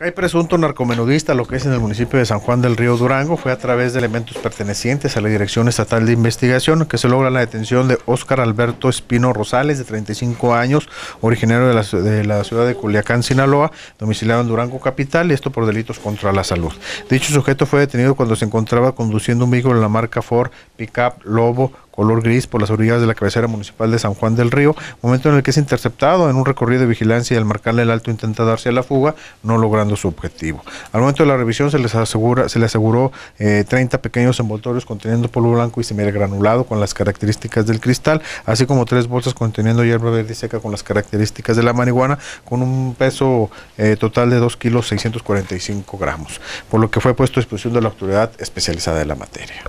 Hay presunto narcomenudista, lo que es en el municipio de San Juan del Río Durango, fue a través de elementos pertenecientes a la Dirección Estatal de Investigación que se logra la detención de Óscar Alberto Espino Rosales, de 35 años, originario de la, ciudad de Culiacán, Sinaloa, domiciliado en Durango Capital, y esto por delitos contra la salud. Dicho sujeto fue detenido cuando se encontraba conduciendo un vehículo de la marca Ford Pickup Lobo color gris por las orillas de la cabecera municipal de San Juan del Río, momento en el que es interceptado en un recorrido de vigilancia y al marcarle el alto intenta darse a la fuga, no logrando su objetivo. Al momento de la revisión se les asegura, se le aseguró 30 eh, pequeños envoltorios conteniendo polvo blanco y granulado con las características del cristal, así como tres bolsas conteniendo hierba verde y seca con las características de la marihuana, con un peso eh, total de 2 kilos 645 gramos, por lo que fue puesto a disposición de la autoridad especializada de la materia.